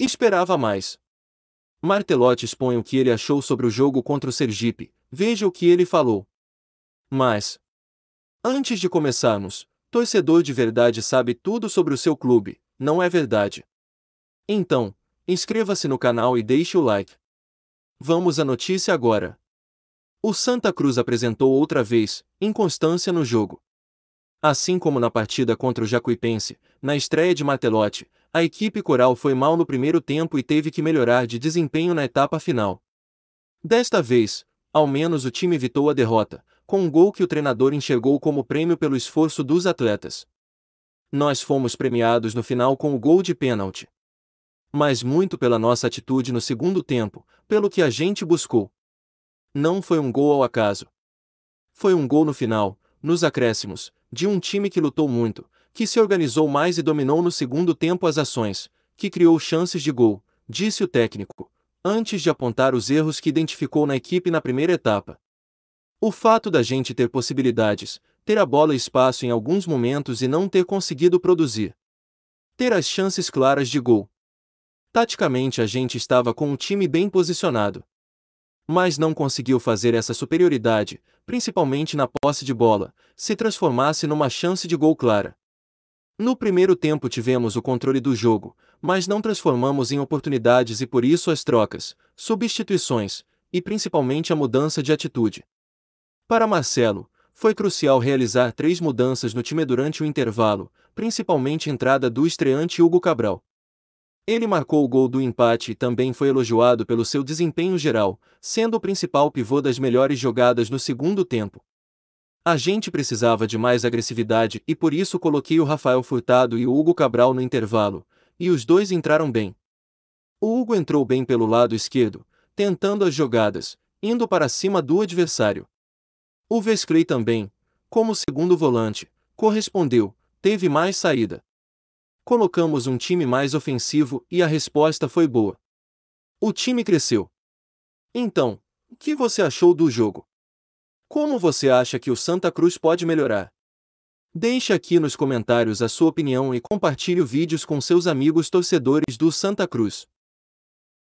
Esperava mais. Martelotti expõe o que ele achou sobre o jogo contra o Sergipe, veja o que ele falou. Mas, antes de começarmos, torcedor de verdade sabe tudo sobre o seu clube, não é verdade? Então, inscreva-se no canal e deixe o like. Vamos à notícia agora. O Santa Cruz apresentou outra vez inconstância no jogo. Assim como na partida contra o Jacuipense, na estreia de Matelote, a equipe coral foi mal no primeiro tempo e teve que melhorar de desempenho na etapa final. Desta vez, ao menos o time evitou a derrota, com um gol que o treinador enxergou como prêmio pelo esforço dos atletas. Nós fomos premiados no final com o gol de pênalti. Mas muito pela nossa atitude no segundo tempo, pelo que a gente buscou. Não foi um gol ao acaso. Foi um gol no final, nos acréscimos, de um time que lutou muito, que se organizou mais e dominou no segundo tempo as ações, que criou chances de gol, disse o técnico, antes de apontar os erros que identificou na equipe na primeira etapa. O fato da gente ter possibilidades, ter a bola e espaço em alguns momentos e não ter conseguido produzir. Ter as chances claras de gol. Taticamente a gente estava com um time bem posicionado mas não conseguiu fazer essa superioridade, principalmente na posse de bola, se transformasse numa chance de gol clara. No primeiro tempo tivemos o controle do jogo, mas não transformamos em oportunidades e por isso as trocas, substituições e principalmente a mudança de atitude. Para Marcelo, foi crucial realizar três mudanças no time durante o intervalo, principalmente a entrada do estreante Hugo Cabral. Ele marcou o gol do empate e também foi elogiado pelo seu desempenho geral, sendo o principal pivô das melhores jogadas no segundo tempo. A gente precisava de mais agressividade e por isso coloquei o Rafael Furtado e o Hugo Cabral no intervalo, e os dois entraram bem. O Hugo entrou bem pelo lado esquerdo, tentando as jogadas, indo para cima do adversário. O Vescrey também, como segundo volante, correspondeu, teve mais saída colocamos um time mais ofensivo e a resposta foi boa. O time cresceu. Então, o que você achou do jogo? Como você acha que o Santa Cruz pode melhorar? Deixe aqui nos comentários a sua opinião e compartilhe vídeos com seus amigos torcedores do Santa Cruz.